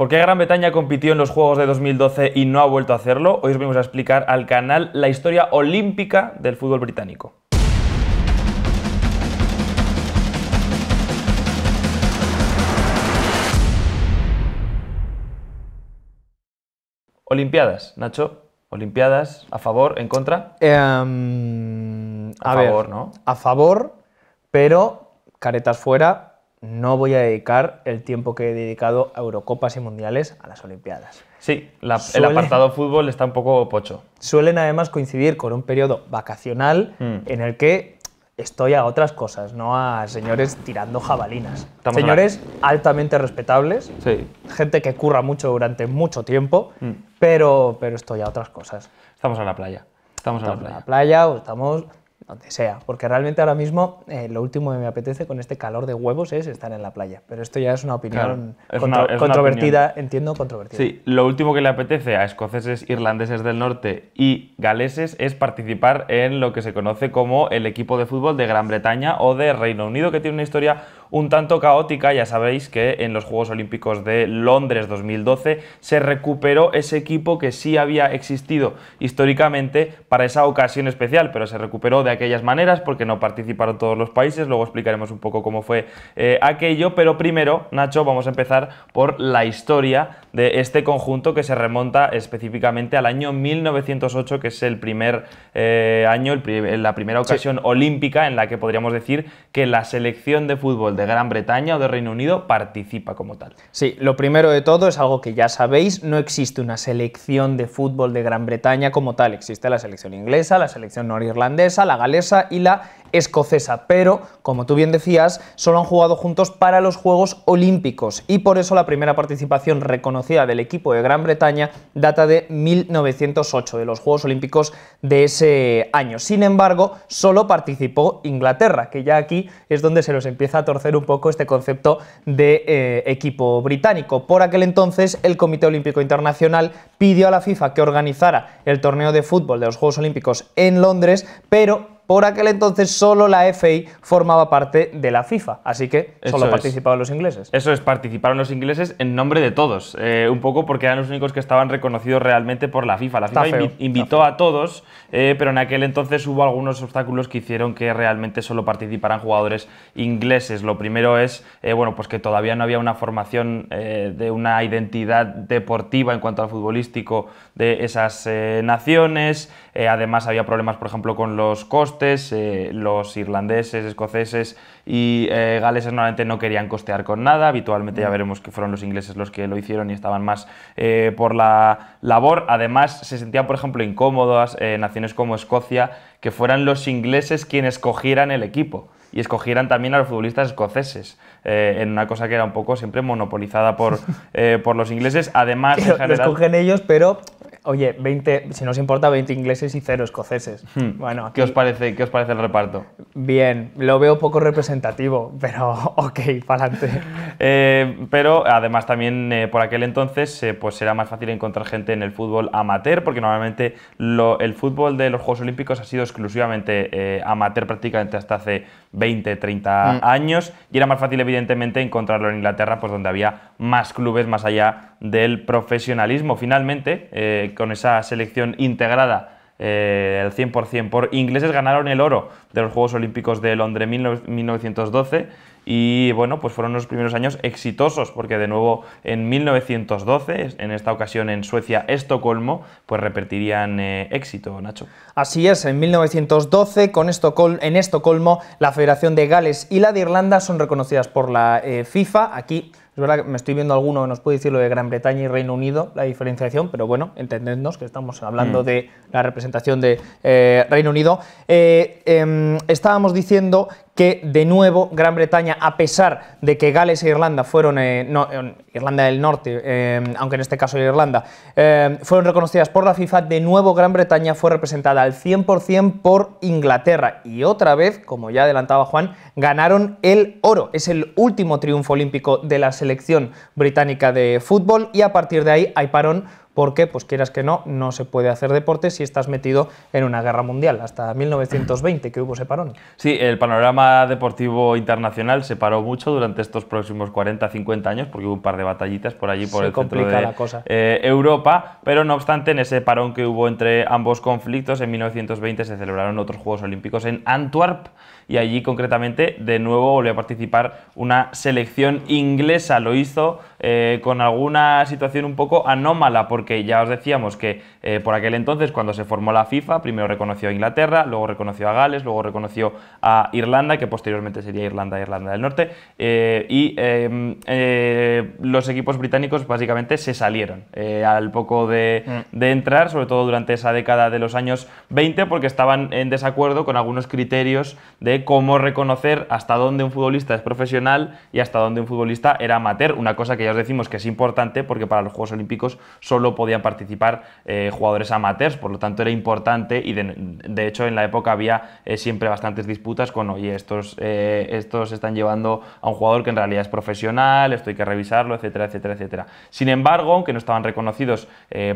¿Por qué Gran Bretaña compitió en los Juegos de 2012 y no ha vuelto a hacerlo? Hoy os vamos a explicar al canal la historia olímpica del fútbol británico. Olimpiadas, Nacho. Olimpiadas, ¿a favor, en contra? Em, a, favor, ¿no? A favor, pero caretas fuera, no voy a dedicar el tiempo que he dedicado a Eurocopas y Mundiales a las Olimpiadas. Sí, el apartado fútbol está un poco pocho. Suelen además coincidir con un periodo vacacional mm. en el que estoy a otras cosas, no a señores tirando jabalinas. señores altamente respetables, gente que curra mucho durante mucho tiempo, mm. pero, pero estoy a otras cosas. Estamos a la playa. Estamos, la playa. la playa o estamos donde sea, porque realmente ahora mismo eh, lo último que me apetece con este calor de huevos es estar en la playa, pero esto ya es una opinión controvertida, entiendo controvertida. Sí, lo último que le apetece a escoceses, irlandeses del norte y galeses es participar en lo que se conoce como el equipo de fútbol de Gran Bretaña o de Reino Unido, que tiene una historia un tanto caótica. Ya sabéis que en los Juegos Olímpicos de Londres 2012 se recuperó ese equipo que sí había existido históricamente para esa ocasión especial, pero se recuperó de aquellas maneras porque no participaron todos los países. Luego explicaremos un poco cómo fue eh, aquello, pero primero, Nacho, vamos a empezar por la historia de este conjunto que se remonta específicamente al año 1908, que es el primer eh, año, la primera ocasión olímpica en la que podríamos decir que la selección de fútbol de Gran Bretaña o de Reino Unido participa como tal. Sí, lo primero de todo es algo que ya sabéis, no existe una selección de fútbol de Gran Bretaña como tal, existe la selección inglesa, la selección norirlandesa, la galesa y la escocesa, pero como tú bien decías, solo han jugado juntos para los Juegos Olímpicos y por eso la primera participación reconocida conocida del equipo de Gran Bretaña data de 1908, de los Juegos Olímpicos de ese año. Sin embargo, solo participó Inglaterra, que ya aquí es donde se nos empieza a torcer un poco este concepto de eh, equipo británico. Por aquel entonces, el Comité Olímpico Internacional pidió a la FIFA que organizara el torneo de fútbol de los Juegos Olímpicos en Londres, pero por aquel entonces solo la FI formaba parte de la FIFA, así que solo participaban los ingleses. Eso es, participaron los ingleses en nombre de todos, eh, un poco porque eran los únicos que estaban reconocidos realmente por la FIFA. La FIFA invitó a todos, eh, pero en aquel entonces hubo algunos obstáculos que hicieron que realmente solo participaran jugadores ingleses. Lo primero es, eh, bueno, pues que todavía no había una formación de una identidad deportiva en cuanto al futbolístico de esas eh, naciones. Eh, además había problemas, por ejemplo, con los costes. Eh, los irlandeses, escoceses y galeses normalmente no querían costear con nada. Habitualmente ya mm. veremos que fueron los ingleses los que lo hicieron y estaban más por la labor. Además se sentían, por ejemplo, incómodas naciones como Escocia que fueran los ingleses quienes escogieran el equipo y escogieran también a los futbolistas escoceses, en una cosa que era un poco siempre monopolizada por, por los ingleses. Además, Lo escogen ellos, pero Oye, 20, si nos importa, 20 ingleses y 0 escoceses. Hmm. Bueno, ¿Qué, os parece, ¿Qué os parece el reparto? Bien, lo veo poco representativo, pero ok, para adelante. Eh, pero además también eh, por aquel entonces eh, pues era más fácil encontrar gente en el fútbol amateur, porque normalmente el fútbol de los Juegos Olímpicos ha sido exclusivamente amateur prácticamente hasta hace 20, 30 hmm. años, y era más fácil evidentemente encontrarlo en Inglaterra, pues donde había más clubes más allá del profesionalismo. Finalmente, eh, con esa selección integrada eh, al 100% por ingleses, ganaron el oro de los Juegos Olímpicos de Londres 1912 y bueno, pues fueron los primeros años exitosos porque de nuevo en 1912, en esta ocasión en Suecia, Estocolmo, pues repetirían eh, éxito, Nacho. Así es, en 1912 con Estocol en Estocolmo la Federación de Gales y la de Irlanda son reconocidas por la FIFA. Aquí es verdad que me estoy viendo alguno que nos puede decir lo de Gran Bretaña y Reino Unido, la diferenciación, pero bueno, entendednos que estamos hablando mm. de la representación de eh, Reino Unido. Eh, em, estábamos diciendo que de nuevo Gran Bretaña, a pesar de que Gales e Irlanda fueron, eh, eh, Irlanda del Norte, eh, aunque en este caso Irlanda, fueron reconocidas por la FIFA, de nuevo Gran Bretaña fue representada al 100% por Inglaterra. Y otra vez, como ya adelantaba Juan, ganaron el oro. Es el último triunfo olímpico de la selección británica de fútbol y a partir de ahí hay parón porque, pues quieras que no, no se puede hacer deporte si estás metido en una guerra mundial, hasta 1920 que hubo ese parón. Sí, el panorama deportivo internacional se paró mucho durante estos próximos 40, 50 años, porque hubo un par de batallitas por allí, por el centro de la eh, Europa, pero no obstante, en ese parón que hubo entre ambos conflictos, en 1920 se celebraron otros Juegos Olímpicos en Antwerp, y allí concretamente de nuevo volvió a participar una selección inglesa, lo hizo eh, con alguna situación un poco anómala, porque ya os decíamos que eh, por aquel entonces, cuando se formó la FIFA, primero reconoció a Inglaterra, luego reconoció a Gales, luego reconoció a Irlanda, que posteriormente sería Irlanda e Irlanda del Norte, eh, y em, los equipos británicos básicamente se salieron al poco mm. de, entrar, sobre todo durante esa década de los años 20, porque estaban en desacuerdo con algunos criterios de cómo reconocer hasta dónde un futbolista es profesional y hasta dónde un futbolista era amateur, una cosa que decimos que es importante porque para los Juegos Olímpicos solo podían participar eh, jugadores amateurs, por lo tanto era importante y de, hecho en la época había eh, siempre bastantes disputas con, oye, estos, eh, estos están llevando a un jugador que en realidad es profesional, esto hay que revisarlo, etcétera, etcétera, etcétera. Sin embargo, aunque no estaban reconocidos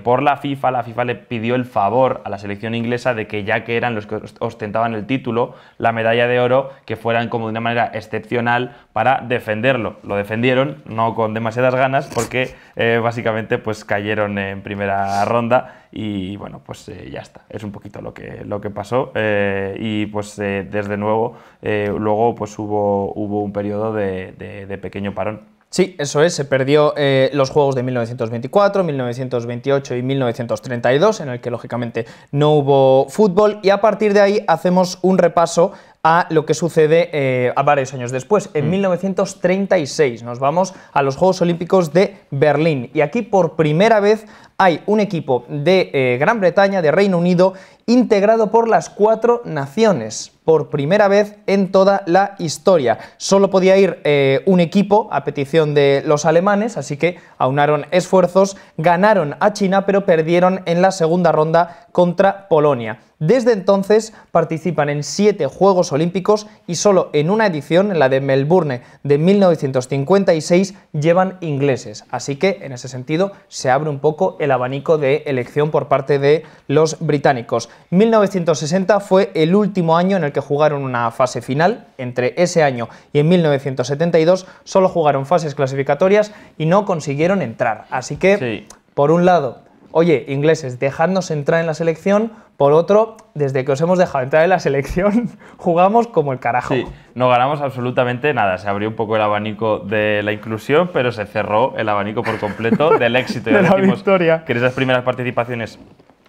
por la FIFA, la FIFA le pidió el favor a la selección inglesa de que ya que eran los que ostentaban el título, la medalla de oro, que fueran como de una manera excepcional para defenderlo. Lo defendieron, no con demasiado ganas porque eh, básicamente pues cayeron en primera ronda y bueno, pues eh, ya está, es un poquito lo que, lo que pasó eh, y pues desde nuevo luego pues hubo, hubo un periodo de, pequeño parón. Sí, eso es, se perdió los juegos de 1924, 1928 y 1932, en el que lógicamente no hubo fútbol, y a partir de ahí hacemos un repaso a lo que sucede eh, a varios años después. En 1936 mm. nos vamos a los Juegos Olímpicos de Berlín y aquí por primera vez hay un equipo de eh, Gran Bretaña, de Reino Unido, integrado por las cuatro naciones, por primera vez en toda la historia. Solo podía ir eh, un equipo a petición de los alemanes, así que aunaron esfuerzos, ganaron a China, pero perdieron en la segunda ronda contra Polonia. Desde entonces participan en siete Juegos Olímpicos y solo en una edición, la de Melbourne de 1956, llevan ingleses. Así que en ese sentido se abre un poco el abanico de elección por parte de los británicos. 1960 fue el último año en el que jugaron una fase final. Entre ese año y en 1972 solo jugaron fases clasificatorias y no consiguieron entrar. Así que, por un lado, oye, ingleses, dejadnos entrar en la selección. Por otro, desde que os hemos dejado entrar en la selección, jugamos como el carajo. Sí, no ganamos absolutamente nada. Se abrió un poco el abanico de la inclusión, pero se cerró el abanico por completo del éxito. de la victoria. Que esas primeras participaciones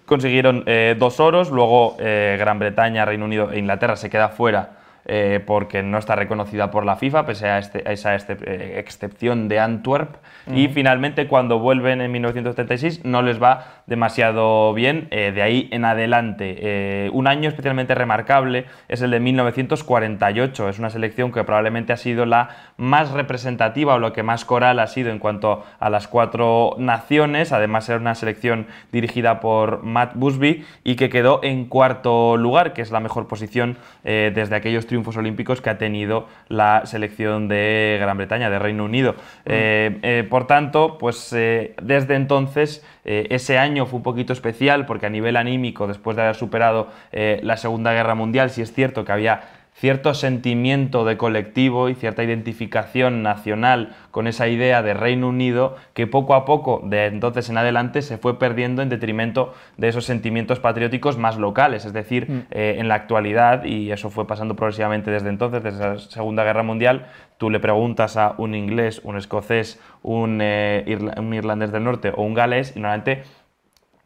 consiguieron eh, dos oros, luego eh, Gran Bretaña, Reino Unido e Inglaterra se queda fuera eh, porque no está reconocida por la FIFA, pese a, este, esa este, eh, excepción de Antwerp. Y finalmente, cuando vuelven en 1976, no les va demasiado bien. Eh, de ahí en adelante, un año especialmente remarcable es el de 1948. Es una selección que probablemente ha sido la más representativa o lo que más coral ha sido en cuanto a las cuatro naciones. Además, era una selección dirigida por Matt Busby y que quedó en cuarto lugar, que es la mejor posición desde aquellos triunfos olímpicos que ha tenido la selección de Gran Bretaña, de Reino Unido. Mm. Eh, eh, por tanto, pues eh, desde entonces ese año fue un poquito especial porque a nivel anímico, después de haber superado la Segunda Guerra Mundial, si es cierto que había cierto sentimiento de colectivo y cierta identificación nacional con esa idea de Reino Unido que poco a poco, de entonces en adelante, se fue perdiendo en detrimento de esos sentimientos patrióticos más locales. Es decir, mm. eh, en la actualidad, y eso fue pasando progresivamente desde entonces, desde la Segunda Guerra Mundial, tú le preguntas a un inglés, un escocés, un, eh, un irlandés del norte o un galés, y normalmente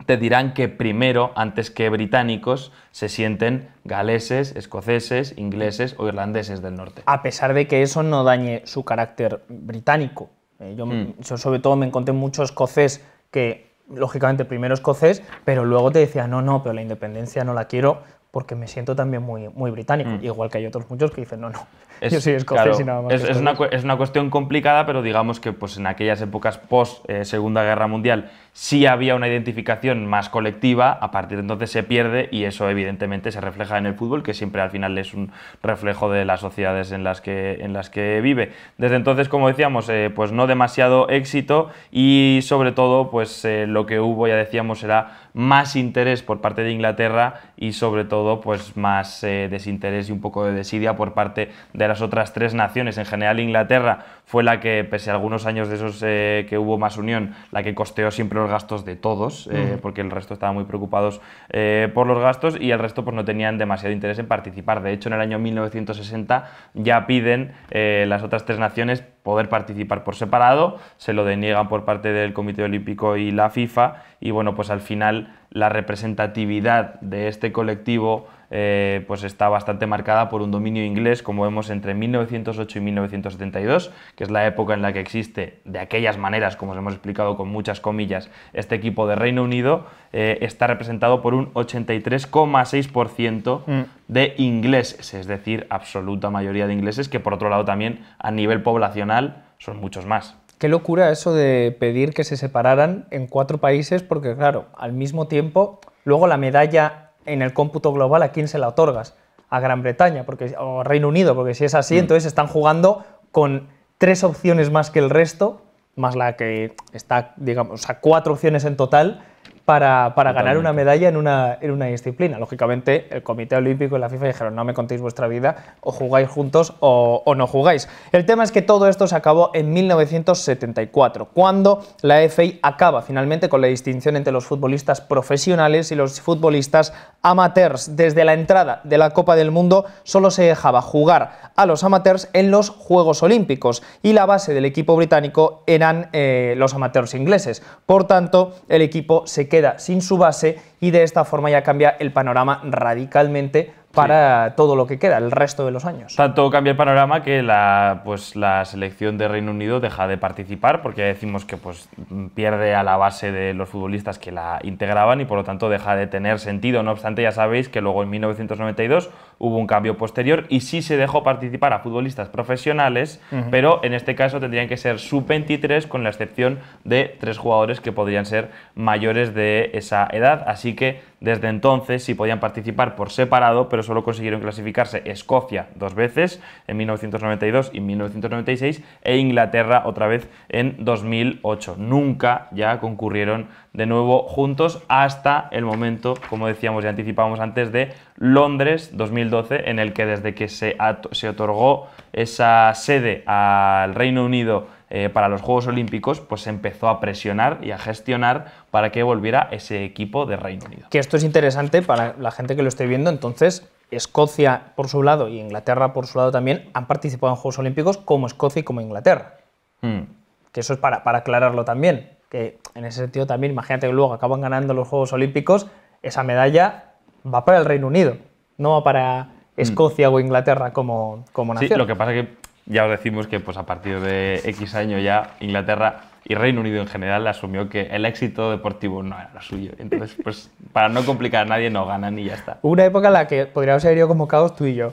te dirán que primero, antes que británicos, se sienten galeses, escoceses, ingleses o irlandeses del norte. A pesar de que eso no dañe su carácter británico. Eh, hmm. yo, sobre todo me encontré mucho escocés que, lógicamente, primero escocés, pero luego te decía, no, no, pero la independencia no la quiero porque me siento también muy, muy británico. Hmm. Igual que hay otros muchos que dicen, no, no, yo soy escocés y nada más. Es, una, cuestión complicada, pero digamos que pues, en aquellas épocas post-Segunda eh, Guerra Mundial si había una identificación más colectiva, a partir de entonces se pierde y eso evidentemente se refleja en el fútbol, que siempre al final es un reflejo de las sociedades en las que, en las que vive. Desde entonces, como decíamos, eh, pues no demasiado éxito y sobre todo pues eh, lo que hubo, ya decíamos, era más interés por parte de Inglaterra y sobre todo pues más eh, desinterés y un poco de desidia por parte de las otras tres naciones. En general Inglaterra fue la que, pese a algunos años de esos eh, que hubo más unión, la que costeó siempre los gastos de todos, eh, porque el resto estaba muy preocupados eh, por los gastos y el resto pues, no tenían demasiado interés en participar. De hecho, en el año 1960 ya piden las otras tres naciones poder participar por separado, se lo deniegan por parte del Comité Olímpico y la FIFA y bueno, pues al final la representatividad de este colectivo eh, pues está bastante marcada por un dominio inglés, como vemos entre 1908 y 1972, que es la época en la que existe, de aquellas maneras, como os hemos explicado con muchas comillas, este equipo de Reino Unido, eh, está representado por un 83,6% mm. de ingleses, es decir, absoluta mayoría de ingleses, que por otro lado también a nivel poblacional son muchos más. Qué locura eso de pedir que se separaran en cuatro países, porque claro, al mismo tiempo, luego la medalla en el cómputo global a quién se la otorgas. A Gran Bretaña porque, o Reino Unido, porque si es así, mm. entonces están jugando con tres opciones más que el resto, más la que está, digamos, o cuatro opciones en total para, ganar una medalla en una, en una disciplina. Lógicamente, el Comité Olímpico y la FIFA dijeron, no me contéis vuestra vida, o jugáis juntos o, no jugáis. El tema es que todo esto se acabó en 1974, cuando la FI acaba finalmente con la distinción entre los futbolistas profesionales y los futbolistas amateurs. Desde la entrada de la Copa del Mundo solo se dejaba jugar a los amateurs en los Juegos Olímpicos y la base del equipo británico eran eh, los amateurs ingleses. Por tanto, el equipo se queda sin su base y de esta forma ya cambia el panorama radicalmente para todo lo que queda, el resto de los años. Tanto cambia el panorama que la, pues, la selección de Reino Unido deja de participar, porque ya decimos que pues, pierde a la base de los futbolistas que la integraban y por lo tanto deja de tener sentido. No obstante, ya sabéis que luego en 1992 hubo un cambio posterior y sí se dejó participar a futbolistas profesionales, pero en este caso tendrían que ser sub-23 con la excepción de tres jugadores que podrían ser mayores de esa edad. Así que desde entonces sí podían participar por separado, pero solo consiguieron clasificarse Escocia dos veces, en 1992 y 1996, e Inglaterra otra vez en 2008. Nunca ya concurrieron de nuevo juntos hasta el momento, como decíamos y anticipábamos antes, de Londres 2012, en el que desde que se, se otorgó esa sede al Reino Unido eh, para los Juegos Olímpicos, pues se empezó a presionar y a gestionar para que volviera ese equipo de Reino Unido. Que esto es interesante para la gente que lo esté viendo, entonces Escocia por su lado y Inglaterra por su lado también han participado en Juegos Olímpicos como Escocia y como Inglaterra. Hmm. Que eso es para, para aclararlo también. Que en ese sentido también, imagínate que luego acaban ganando los Juegos Olímpicos, esa medalla va para el Reino Unido, no va para hmm. Escocia o Inglaterra como, como nación. Sí, lo que pasa es que ya os decimos que pues, a partir de X año ya Inglaterra y Reino Unido en general asumió que el éxito deportivo no era lo suyo. Entonces, pues para no complicar a nadie, no ganan y ya está. una época en la que podríamos haber ido convocados tú y yo,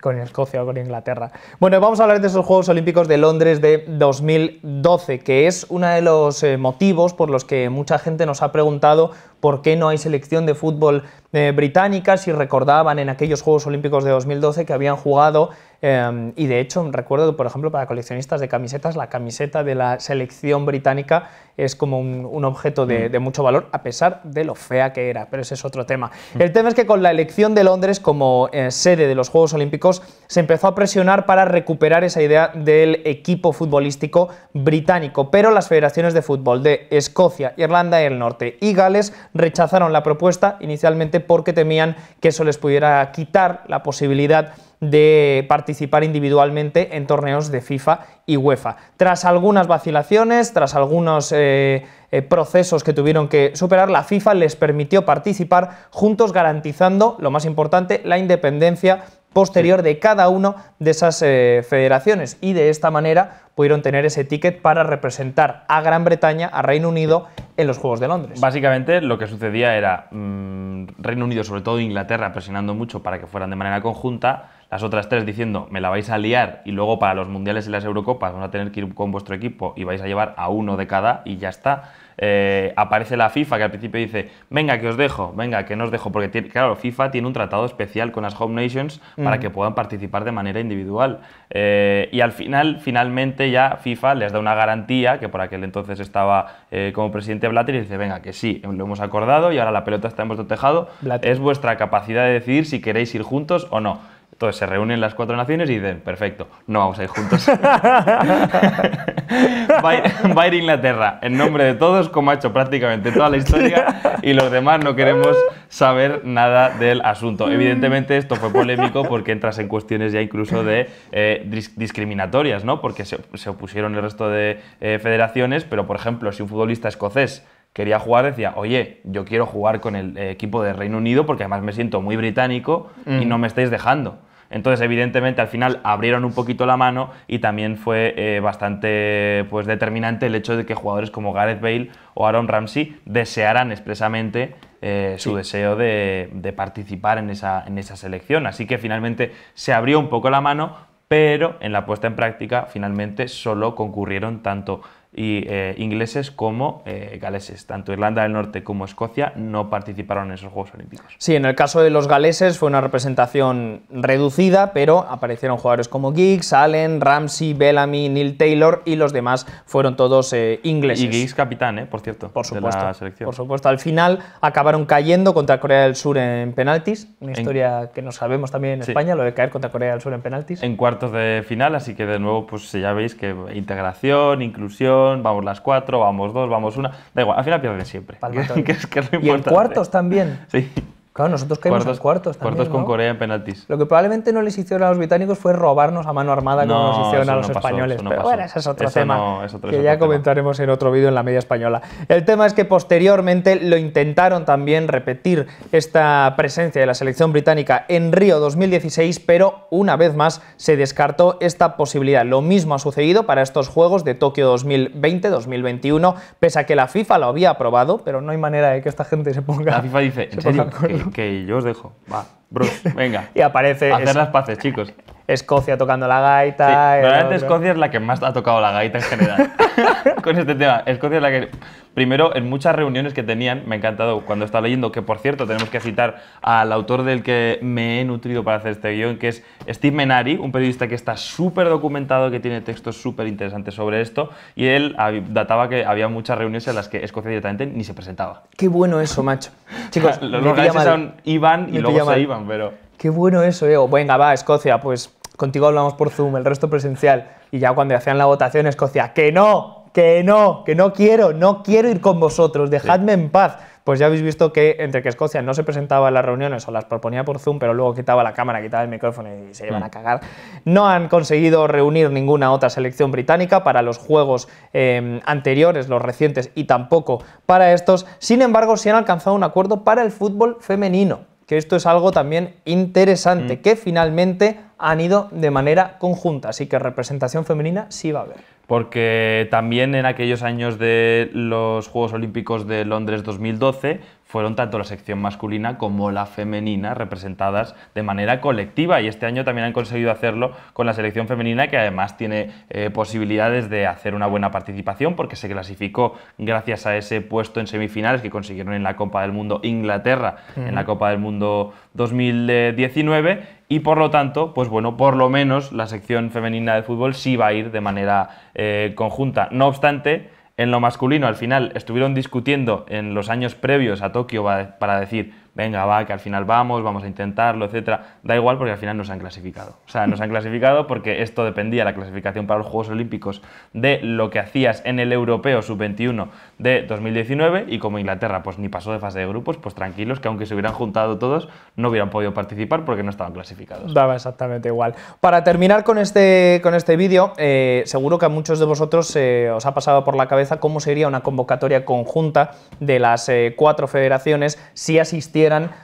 con, Escocia o con Inglaterra. Bueno, vamos a hablar de esos Juegos Olímpicos de Londres de 2012, que es uno de los eh, motivos por los que mucha gente nos ha preguntado por qué no hay selección de fútbol eh, británica, si recordaban en aquellos Juegos Olímpicos de 2012 que habían jugado Em, y de hecho, recuerdo por ejemplo, para coleccionistas de camisetas, la camiseta de la selección británica es como un, objeto mm. de, mucho valor, a pesar de lo fea que era, pero ese es otro tema. Mm. El tema es que con la elección de Londres como eh, sede de los Juegos Olímpicos, se empezó a presionar para recuperar esa idea del equipo futbolístico británico, pero las federaciones de fútbol de Escocia, Irlanda del Norte y Gales rechazaron la propuesta inicialmente porque temían que eso les pudiera quitar la posibilidad de participar individualmente en torneos de FIFA y UEFA. Tras algunas vacilaciones, tras algunos eh, eh, procesos que tuvieron que superar, la FIFA les permitió participar juntos garantizando, lo más importante, la independencia posterior de cada uno de esas eh, federaciones y de esta manera pudieron tener ese ticket para representar a Gran Bretaña, a Reino Unido en los Juegos de Londres. Básicamente lo que sucedía era mm, Reino Unido, sobre todo Inglaterra, presionando mucho para que fueran de manera conjunta, las otras tres diciendo me la vais a liar y luego para los mundiales y las Eurocopas vamos a tener que ir con vuestro equipo y vais a llevar a uno de cada y ya está. Eh, aparece la FIFA que al principio dice, venga que os dejo, venga que no os dejo, porque tiene, claro, FIFA tiene un tratado especial con las Home Nations para mm. que puedan participar de manera individual. Eh, y al final, finalmente ya FIFA les da una garantía, que por aquel entonces estaba eh, como presidente Blatter, y dice, venga que sí, lo hemos acordado y ahora la pelota está en vuestro tejado, es vuestra capacidad de decidir si queréis ir juntos o no. Entonces se reúnen las cuatro naciones y dicen, perfecto, no vamos a ir juntos. va, a ir, Inglaterra en nombre de todos, como ha hecho prácticamente toda la historia, y los demás no queremos saber nada del asunto. Evidentemente esto fue polémico porque entras en cuestiones ya incluso de eh, discriminatorias, ¿no? Porque se, opusieron el resto de eh, federaciones, pero por ejemplo, si un futbolista escocés quería jugar, decía, oye, yo quiero jugar con el eh, equipo de Reino Unido porque además me siento muy británico y mm. no me estáis dejando. Entonces, evidentemente, al final abrieron un poquito la mano y también fue eh, bastante pues, determinante el hecho de que jugadores como Gareth Bale o Aaron Ramsey desearan expresamente eh, su deseo de, participar en esa, en esa selección. Así que finalmente se abrió un poco la mano, pero en la puesta en práctica finalmente solo concurrieron tanto y eh, ingleses como eh, galeses. Tanto Irlanda del Norte como Escocia no participaron en esos Juegos Olímpicos. Sí, en el caso de los galeses fue una representación reducida, pero aparecieron jugadores como Giggs, Allen, Ramsey, Bellamy, Neil Taylor y los demás fueron todos eh, ingleses. Y Giggs capitán, por cierto, por supuesto, la selección. Por supuesto, al final acabaron cayendo contra Corea del Sur en penaltis, una historia que nos sabemos también en España, lo de caer contra Corea del Sur en penaltis. En cuartos de final, así que de nuevo pues ya veis que integración, inclusión, vamos las cuatro, vamos dos, vamos una. Da igual, al final pierden siempre. y cuartos también. Sí. Claro, nosotros caímos cuartos, en cuartos también, Cuartos con Corea en penaltis. Lo que probablemente no les hicieron a los británicos fue robarnos a mano armada como nos hicieron a los españoles. bueno, ese es otro tema que ya comentaremos en otro vídeo en la media española. El tema es que posteriormente lo intentaron también repetir esta presencia de la selección británica en Río 2016, pero una vez más se descartó esta posibilidad. Lo mismo ha sucedido para estos Juegos de Tokio 2020-2021, pese a que la FIFA lo había aprobado, pero no hay manera de que esta gente se ponga... La FIFA dice, ¿en serio? que yo os dejo. Va, bros, venga. y aparece. Hacer las paces, chicos. Escocia tocando la gaita. Sí, realmente Escocia es la que más ha tocado la gaita en general. Con este tema. Escocia es la que. Primero, en muchas reuniones que tenían, me ha encantado cuando estaba leyendo, que por cierto, tenemos que citar al autor del que me he nutrido para hacer este guión, que es Steve Menari, un periodista que está súper documentado, que tiene textos súper interesantes sobre esto, y él databa que había muchas reuniones en las que Escocia directamente ni se presentaba. Qué bueno eso, macho. Chicos, los, los son Iván y los luego se pero... Qué bueno eso, Diego. Eh. Venga, va, Escocia, pues contigo hablamos por Zoom, el resto presencial. Y ya cuando hacían la votación, Escocia, que no, que no, que no quiero, no quiero ir con vosotros, dejadme en paz. Pues ya habéis visto que entre que Escocia no se presentaba en las reuniones o las proponía por Zoom, pero luego quitaba la cámara, quitaba el micrófono y se iban a mm. cagar, no han conseguido reunir ninguna otra selección británica para los juegos em, anteriores, los recientes y tampoco para estos. Sin embargo, sí han alcanzado un acuerdo para el fútbol femenino, que esto es algo también interesante, mm. que finalmente han ido de manera conjunta, así que representación femenina sí va a haber. Porque también en aquellos años de los Juegos Olímpicos de Londres 2012 fueron tanto la sección masculina como la femenina representadas de manera colectiva y este año también han conseguido hacerlo con la selección femenina que además tiene eh, posibilidades de hacer una buena participación porque se clasificó gracias a ese puesto en semifinales que consiguieron en la Copa del Mundo Inglaterra en la Copa del Mundo 2019 y por lo tanto, pues bueno, por lo menos la sección femenina de fútbol sí va a ir de manera eh, conjunta. No obstante, en lo masculino al final estuvieron discutiendo en los años previos a Tokio para decir venga, va, que al final vamos, vamos a intentarlo, etcétera. Da igual porque al final se han clasificado. O sea, se han clasificado porque esto dependía, la clasificación para los Juegos Olímpicos, de lo que hacías en el Europeo Sub-21 de 2019 y como Inglaterra pues ni pasó de fase de grupos, pues tranquilos que aunque se hubieran juntado todos no hubieran podido participar porque no estaban clasificados. Daba exactamente igual. Para terminar con este, con este vídeo, eh, seguro que a muchos de vosotros eh, os ha pasado por la cabeza cómo sería una convocatoria conjunta de las eh, cuatro federaciones si asistieran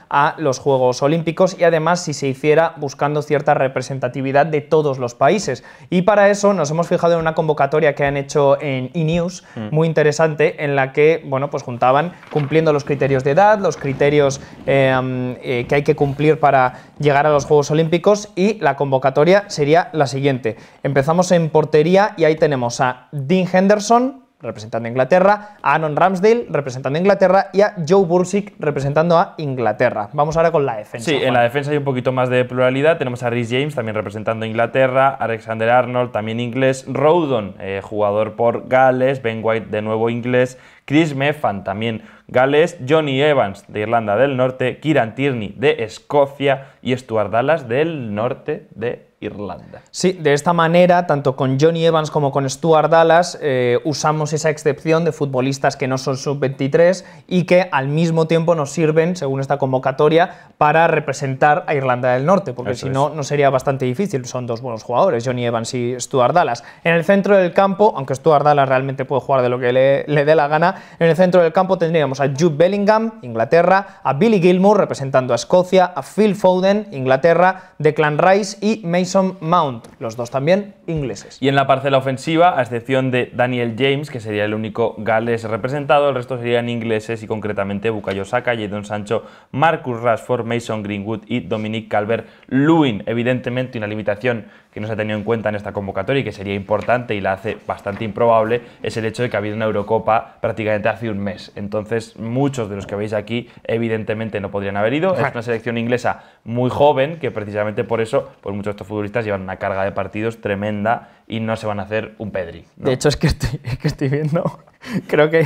a los Juegos Olímpicos y además si se hiciera buscando cierta representatividad de todos los países. Y para eso nos hemos fijado en una convocatoria que han hecho en eNews, mm. muy interesante, en la que bueno, pues juntaban cumpliendo los criterios de edad, los criterios em, eh, que hay que cumplir para llegar a los Juegos Olímpicos y la convocatoria sería la siguiente. Empezamos en portería y ahí tenemos a Dean Henderson, representando a Inglaterra, a Anon Ramsdale, representando a Inglaterra, y a Joe Bursic, representando a Inglaterra. Vamos ahora con la defensa. Sí, en la defensa hay un poquito más de pluralidad. Tenemos a Rhys James, también representando a Inglaterra, Alexander Arnold, también inglés, Rowdon eh, jugador por Gales, Ben White, de nuevo inglés, Chris Meffan también Gales, Johnny Evans de Irlanda del Norte, Kieran Tierney de Escocia y Stuart Dallas del norte de Irlanda. Sí, de esta manera, tanto con Johnny Evans como con Stuart Dallas, eh, usamos esa excepción de futbolistas que no son sub-23 y que al mismo tiempo nos sirven, según esta convocatoria, para representar a Irlanda del Norte, porque si no, no sería bastante difícil. Son dos buenos jugadores, Johnny Evans y Stuart Dallas. En el centro del campo, aunque Stuart Dallas realmente puede jugar de lo que le dé la gana, en el centro del campo tendríamos a Jude Bellingham, Inglaterra, a Billy Gilmour, representando a Escocia, a Phil Foden, Inglaterra, Declan Rice y Mason Mount, los dos también ingleses. Y en la parcela ofensiva, a excepción de Daniel James, que sería el único gales representado, el resto serían ingleses y concretamente Bukayo Saka, Jadon Sancho, Marcus Rashford, Mason Greenwood y Dominic Calvert-Lewin. Evidentemente una limitación que no se ha tenido en cuenta en esta convocatoria y que sería importante y la hace bastante improbable es el hecho de que ha habido una Eurocopa prácticamente hace un mes. Entonces, muchos de los que veis aquí evidentemente no podrían haber ido. Es una selección inglesa muy joven, que precisamente por eso, pues muchos de estos futbolistas llevan una carga de partidos tremenda y no se van a hacer un Pedri. De hecho, es que estoy, es que estoy viendo, creo que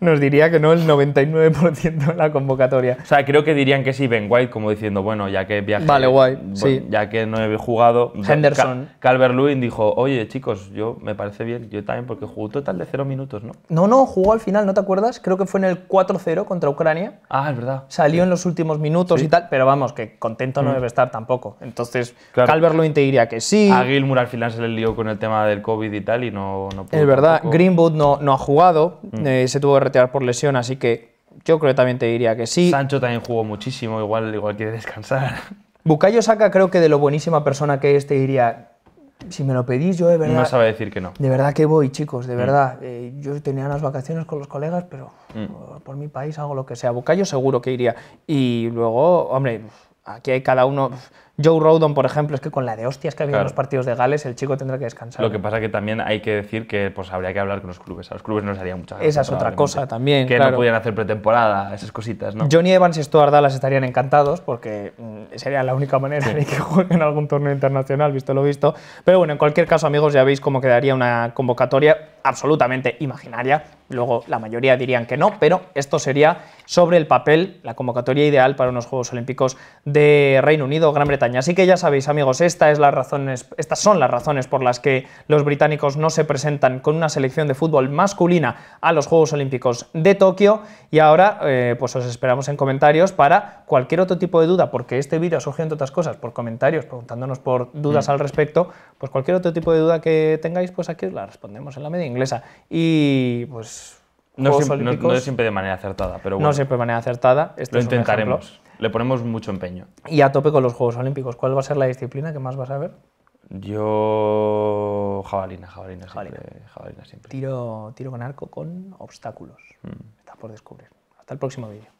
nos diría que no el 99% de la convocatoria. O sea, creo que dirían que sí Ben White, como diciendo, bueno, ya que viajé. Vale, White, sí. Ya que no he jugado. Henderson. Calvert-Lewin dijo, oye, chicos, yo me parece bien, yo también, porque jugó total de cero minutos, ¿no? No, no, jugó al final, ¿no te acuerdas? Creo que fue en el 4-0 contra Ucrania. Ah, es verdad. Salió en los últimos minutos y tal, pero vamos, que con contento no mm. debe estar tampoco. Entonces, claro. calvert te diría que sí. A Gilmour al final se le lió con el tema del COVID y tal y no, no Es verdad, Greenwood no, no ha jugado, mm. eh, se tuvo que retirar por lesión, así que yo creo que también te diría que sí. Sancho también jugó muchísimo, igual, igual quiere descansar. Bucayo Saca creo que de lo buenísima persona que es te diría, si me lo pedís, yo de verdad. No sabe decir que no. De verdad que voy, chicos, de mm. verdad. Eh, yo tenía unas vacaciones con los colegas, pero por, mi país hago lo que sea. Bucayo seguro que iría. Y luego, hombre, aquí hay cada uno Joe Rodon, por ejemplo, es que con la de hostias que había habido en los partidos de Gales, el chico tendrá que descansar. Lo que pasa es que también hay que decir que pues, habría que hablar con los clubes. A los clubes no les haría mucha Esa es otra cosa también. Que no pudieran hacer pretemporada, esas cositas, ¿no? Johnny Evans y Stuart Dallas estarían encantados porque mm, sería la única manera de que jueguen algún torneo internacional, visto lo visto. Pero bueno, en cualquier caso, amigos, ya veis cómo quedaría una convocatoria absolutamente imaginaria. Luego la mayoría dirían que no, pero esto sería sobre el papel la convocatoria ideal para unos Juegos Olímpicos de Reino Unido, Gran Bretaña Así que ya sabéis, amigos, estas son las razones por las que los británicos no se presentan con una selección de fútbol masculina a los Juegos Olímpicos de Tokio. Y ahora, eh, pues os esperamos en comentarios para cualquier otro tipo de duda, porque este vídeo ha surgido entre otras cosas por comentarios, preguntándonos por dudas mm. al respecto. Pues cualquier otro tipo de duda que tengáis, pues aquí la respondemos en la media inglesa. Y pues. No, siempre, siempre de manera acertada, pero bueno. No siempre de manera acertada. Este lo intentaremos. Le ponemos mucho empeño. Y a tope con los Juegos Olímpicos, ¿cuál va a ser la disciplina que más vas a ver? Yo. Jabalina, jabalina, jabalina. jabalina siempre. Tiro, tiro con arco con obstáculos. Mm. Está por descubrir. Hasta el próximo vídeo.